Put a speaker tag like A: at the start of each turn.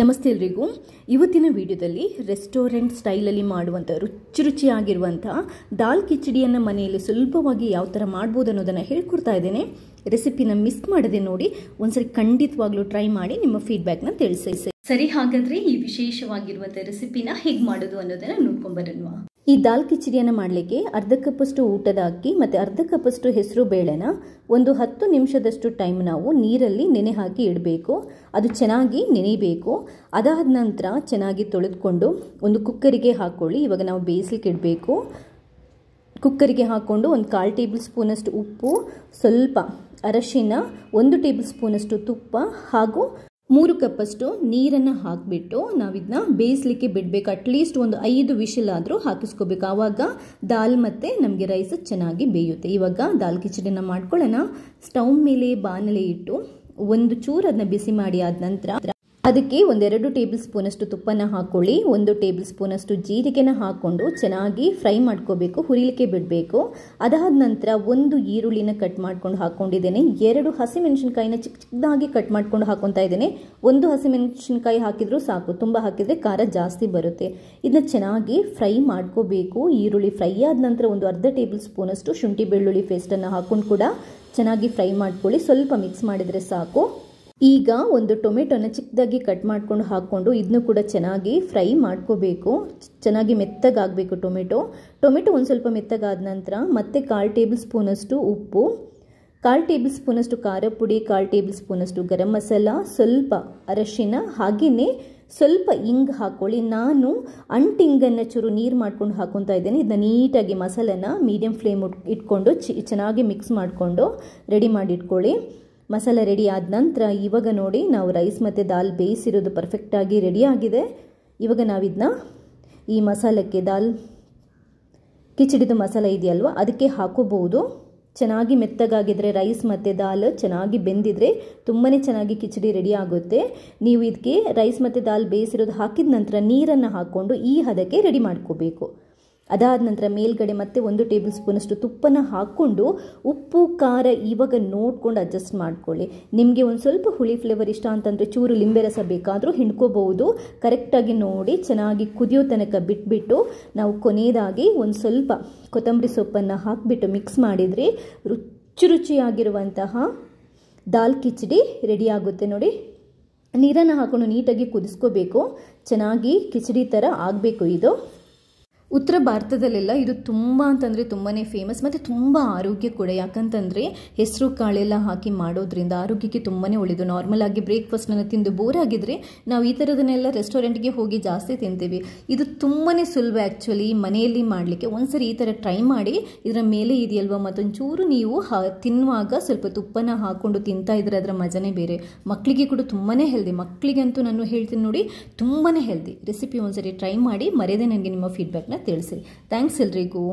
A: ನಮಸ್ತೆ ಎಲ್ರಿಗೂ ಇವತ್ತಿನ ವಿಡಿಯೋದಲ್ಲಿ ರೆಸ್ಟೋರೆಂಟ್ ಸ್ಟೈಲಲ್ಲಿ ಮಾಡುವಂಥ ರುಚಿ ರುಚಿಯಾಗಿರುವಂಥ ದಾಲ್ ಕಿಚಡಿಯನ್ನು ಮನೆಯಲ್ಲಿ ಸುಲಭವಾಗಿ ಯಾವ ಥರ ಮಾಡ್ಬೋದು ಅನ್ನೋದನ್ನು ಹೇಳ್ಕೊಡ್ತಾ ಇದ್ದೇನೆ ರೆಸಿಪಿನ ಮಿಸ್ ಮಾಡದೆ ನೋಡಿ ಒಂದ್ಸರಿ ಖಂಡಿತವಾಗ್ಲೂ ಟ್ರೈ ಮಾಡಿ ನಿಮ್ಮ ಫೀಡ್ಬ್ಯಾಕ್ನ ತಿಳಿಸಿ ಸರಿ ಹಾಗಾದರೆ ಈ ವಿಶೇಷವಾಗಿರುವಂಥ ರೆಸಿಪಿನ ಹೇಗೆ ಮಾಡೋದು ಅನ್ನೋದನ್ನು ನೋಡ್ಕೊಂಬರೋಣ ಈ ದಾಲ್ ಕಿಚಡಿಯನ್ನು ಮಾಡಲಿಕ್ಕೆ ಅರ್ಧ ಕಪ್ಪಷ್ಟು ಊಟದ ಅಕ್ಕಿ ಮತ್ತು ಅರ್ಧ ಕಪ್ಪಷ್ಟು ಹೆಸರು ಬೇಳೆನ ಒಂದು ಹತ್ತು ನಿಮಿಷದಷ್ಟು ಟೈಮ್ ನಾವು ನೀರಲ್ಲಿ ನೆನೆ ಹಾಕಿ ಇಡಬೇಕು ಅದು ಚೆನ್ನಾಗಿ ನೆನೆಯಬೇಕು ಅದಾದ ನಂತರ ಚೆನ್ನಾಗಿ ತೊಳೆದುಕೊಂಡು ಒಂದು ಕುಕ್ಕರಿಗೆ ಹಾಕ್ಕೊಳ್ಳಿ ಇವಾಗ ನಾವು ಬೇಯಿಸ್ಲಿಕ್ಕೆ ಇಡಬೇಕು ಕುಕ್ಕರಿಗೆ ಹಾಕ್ಕೊಂಡು ಒಂದು ಕಾಲು ಟೇಬಲ್ ಸ್ಪೂನಷ್ಟು ಉಪ್ಪು ಸ್ವಲ್ಪ ಅರಶಿನ ಒಂದು ಟೇಬಲ್ ಸ್ಪೂನಷ್ಟು ತುಪ್ಪ ಹಾಗೂ ಮೂರು ಕಪ್ಪಷ್ಟು ನೀರನ್ನು ಹಾಕಿಬಿಟ್ಟು ನಾವಿದನ್ನ ಬೇಯಿಸ್ಲಿಕ್ಕೆ ಬಿಡಬೇಕು ಅಟ್ಲೀಸ್ಟ್ ಒಂದು ಐದು ವಿಷಲ್ ಆದರೂ ಹಾಕಿಸ್ಕೋಬೇಕು ಆವಾಗ ದಾಲ್ ಮತ್ತು ನಮಗೆ ರೈಸ್ ಚೆನ್ನಾಗಿ ಬೇಯುತ್ತೆ ಇವಾಗ ದಾಲ್ ಕಿಚಡಿನ ಮಾಡ್ಕೊಳ್ಳೋಣ ಸ್ಟೌವ್ ಮೇಲೆ ಬಾನಲೆ ಇಟ್ಟು ಒಂದು ಚೂರು ಅದನ್ನ ಬಿಸಿ ಮಾಡಿ ಆದ ನಂತರ ಅದಕ್ಕೆ ಒಂದೆರಡು ಟೇಬಲ್ ಸ್ಪೂನಷ್ಟು ತುಪ್ಪನ ಹಾಕ್ಕೊಳ್ಳಿ ಒಂದು ಟೇಬಲ್ ಸ್ಪೂನಷ್ಟು ಜೀರಿಗೆನ ಹಾಕ್ಕೊಂಡು ಚೆನ್ನಾಗಿ ಫ್ರೈ ಮಾಡ್ಕೋಬೇಕು ಹುರಿಲಿಕ್ಕೆ ಬಿಡಬೇಕು ಅದಾದ ನಂತರ ಒಂದು ಈರುಳ್ಳಿನ ಕಟ್ ಮಾಡ್ಕೊಂಡು ಹಾಕ್ಕೊಂಡಿದ್ದೇನೆ ಎರಡು ಹಸಿಮೆಣಸಿನ್ಕಾಯಿನ ಚಿಕ್ಕ ಚಿಕ್ಕದಾಗಿ ಕಟ್ ಮಾಡ್ಕೊಂಡು ಹಾಕ್ಕೊತಾ ಇದ್ದೇನೆ ಒಂದು ಹಸಿಮೆಣಸಿನ್ಕಾಯಿ ಹಾಕಿದರೂ ಸಾಕು ತುಂಬ ಹಾಕಿದರೆ ಖಾರ ಜಾಸ್ತಿ ಬರುತ್ತೆ ಇದನ್ನ ಚೆನ್ನಾಗಿ ಫ್ರೈ ಮಾಡ್ಕೋಬೇಕು ಈರುಳ್ಳಿ ಫ್ರೈ ಆದ ನಂತರ ಒಂದು ಅರ್ಧ ಟೇಬಲ್ ಸ್ಪೂನಷ್ಟು ಶುಂಠಿ ಬೆಳ್ಳುಳ್ಳಿ ಪೇಸ್ಟನ್ನು ಹಾಕ್ಕೊಂಡು ಕೂಡ ಚೆನ್ನಾಗಿ ಫ್ರೈ ಮಾಡ್ಕೊಳ್ಳಿ ಸ್ವಲ್ಪ ಮಿಕ್ಸ್ ಮಾಡಿದರೆ ಸಾಕು ಈಗ ಒಂದು ಟೊಮೆಟೊನ ಚಿಕ್ಕದಾಗಿ ಕಟ್ ಮಾಡ್ಕೊಂಡು ಹಾಕ್ಕೊಂಡು ಇದನ್ನು ಕೂಡ ಚೆನ್ನಾಗಿ ಫ್ರೈ ಮಾಡ್ಕೋಬೇಕು ಚೆನ್ನಾಗಿ ಮೆತ್ತಗಾಗಬೇಕು ಟೊಮೆಟೊ ಟೊಮೆಟೊ ಒಂದು ಸ್ವಲ್ಪ ಮೆತ್ತಗಾದ ನಂತರ ಮತ್ತೆ ಕಾಲು ಟೇಬಲ್ ಸ್ಪೂನಷ್ಟು ಉಪ್ಪು ಕಾಲು ಟೇಬಲ್ ಸ್ಪೂನಷ್ಟು ಖಾರ ಪುಡಿ ಕಾಲು ಟೇಬಲ್ ಸ್ಪೂನಷ್ಟು ಗರಂ ಮಸಾಲ ಸ್ವಲ್ಪ ಅರಶಿನ ಹಾಗೆಯೇ ಸ್ವಲ್ಪ ಇಂಗ್ ಹಾಕ್ಕೊಳ್ಳಿ ನಾನು ಅಂಟಿಂಗನ್ನು ಚೂರು ನೀರು ಮಾಡ್ಕೊಂಡು ಹಾಕೊತಾ ಇದ್ದೇನೆ ಇದನ್ನ ನೀಟಾಗಿ ಮಸಾಲನ ಮೀಡಿಯಂ ಫ್ಲೇಮ್ ಇಟ್ಕೊಂಡು ಚೆನ್ನಾಗಿ ಮಿಕ್ಸ್ ಮಾಡಿಕೊಂಡು ರೆಡಿ ಮಾಡಿ ಇಟ್ಕೊಳ್ಳಿ ಮಸಾಲೆ ರೆಡಿ ಆದ ನಂತರ ಇವಾಗ ನೋಡಿ ನಾವು ರೈಸ್ ಮತ್ತು ದಾಲ್ ಬೇಯಿಸಿರೋದು ಪರ್ಫೆಕ್ಟಾಗಿ ರೆಡಿಯಾಗಿದೆ ಇವಾಗ ನಾವಿದನ್ನ ಈ ಮಸಾಲಕ್ಕೆ ದಾಲ್ ಕಿಚಡಿದು ಮಸಾಲೆ ಇದೆಯಲ್ವ ಅದಕ್ಕೆ ಹಾಕೋಬಹುದು ಚೆನ್ನಾಗಿ ಮೆತ್ತಗಾಗಿದ್ರೆ ರೈಸ್ ಮತ್ತು ದಾಲ್ ಚೆನ್ನಾಗಿ ಬೆಂದಿದ್ರೆ ತುಂಬಾ ಚೆನ್ನಾಗಿ ಕಿಚಡಿ ರೆಡಿ ಆಗುತ್ತೆ ನೀವು ಇದಕ್ಕೆ ರೈಸ್ ಮತ್ತು ದಾಲ್ ಬೇಯಿಸಿರೋದು ಹಾಕಿದ ನಂತರ ನೀರನ್ನು ಹಾಕ್ಕೊಂಡು ಈ ಹದಕ್ಕೆ ರೆಡಿ ಮಾಡ್ಕೋಬೇಕು ಅದಾದ ನಂತರ ಮೇಲ್ಗಡೆ ಮತ್ತೆ ಒಂದು ಟೇಬಲ್ ಸ್ಪೂನಷ್ಟು ತುಪ್ಪನ ಹಾಕ್ಕೊಂಡು ಉಪ್ಪು ಖಾರ ಇವಾಗ ನೋಡ್ಕೊಂಡು ಅಡ್ಜಸ್ಟ್ ಮಾಡ್ಕೊಳ್ಳಿ ನಿಮಗೆ ಒಂದು ಸ್ವಲ್ಪ ಹುಳಿ ಫ್ಲೇವರ್ ಇಷ್ಟ ಅಂತಂದರೆ ಚೂರು ಲಿಂಬೆ ರಸ ಬೇಕಾದರೂ ಹಿಂಡ್ಕೋಬಹುದು ಕರೆಕ್ಟಾಗಿ ನೋಡಿ ಚೆನ್ನಾಗಿ ಕುದಿಯೋ ತನಕ ಬಿಟ್ಬಿಟ್ಟು ನಾವು ಕೊನೆಯದಾಗಿ ಒಂದು ಸ್ವಲ್ಪ ಕೊತ್ತಂಬರಿ ಸೊಪ್ಪನ್ನು ಹಾಕಿಬಿಟ್ಟು ಮಿಕ್ಸ್ ಮಾಡಿದರೆ ರುಚಿ ರುಚಿಯಾಗಿರುವಂತಹ ದಾಲ್ ಕಿಚಡಿ ರೆಡಿಯಾಗುತ್ತೆ ನೋಡಿ ನೀರನ್ನು ಹಾಕೊಂಡು ನೀಟಾಗಿ ಕುದಿಸ್ಕೋಬೇಕು ಚೆನ್ನಾಗಿ ಕಿಚಡಿ ಥರ ಆಗಬೇಕು ಇದು ಉತ್ತರ ಭಾರತದಲ್ಲೆಲ್ಲ ಇದು ತುಂಬ ಅಂತಂದರೆ ತುಂಬಾ ಫೇಮಸ್ ಮತ್ತು ತುಂಬ ಆರೋಗ್ಯ ಕೂಡ ಯಾಕಂತಂದರೆ ಹೆಸರು ಕಾಳೆಲ್ಲ ಹಾಕಿ ಮಾಡೋದ್ರಿಂದ ಆರೋಗ್ಯಕ್ಕೆ ತುಂಬಾ ಒಳ್ಳೆಯದು ನಾರ್ಮಲ್ ಆಗಿ ಬ್ರೇಕ್ಫಾಸ್ಟ್ನ ತಿಂದು ಬೋರ್ ಆಗಿದ್ದರೆ ನಾವು ಈ ಥರದನ್ನೆಲ್ಲ ರೆಸ್ಟೋರೆಂಟ್ಗೆ ಹೋಗಿ ಜಾಸ್ತಿ ತಿಂತೀವಿ ಇದು ತುಂಬಾ ಸುಲಭ ಆ್ಯಕ್ಚುಲಿ ಮನೆಯಲ್ಲಿ ಮಾಡಲಿಕ್ಕೆ ಒಂದ್ಸರಿ ಈ ಥರ ಟ್ರೈ ಮಾಡಿ ಇದರ ಮೇಲೆ ಇದೆಯಲ್ವ ಮತ್ತೊಂಚೂರು ನೀವು ತಿನ್ನುವಾಗ ಸ್ವಲ್ಪ ತುಪ್ಪನ ಹಾಕ್ಕೊಂಡು ತಿಂತಾ ಇದ್ರೆ ಅದರ ಮಜನೇ ಬೇರೆ ಮಕ್ಕಳಿಗೆ ಕೂಡ ತುಂಬಾ ಹೆಲ್ದಿ ಮಕ್ಕಳಿಗಂತೂ ನಾನು ಹೇಳ್ತೀನಿ ನೋಡಿ ತುಂಬಾ ಹೆಲ್ದಿ ರೆಸಿಪಿ ಒಂದ್ಸರಿ ಟ್ರೈ ಮಾಡಿ ಮರೆಯದೆ ನನಗೆ ನಿಮ್ಮ ಫೀಡ್ಬ್ಯಾಕ್ನ ತಿಳಿಸಿ ಥ್ಯಾಂಕ್ಸ್ ಎಲ್ರಿಗೂ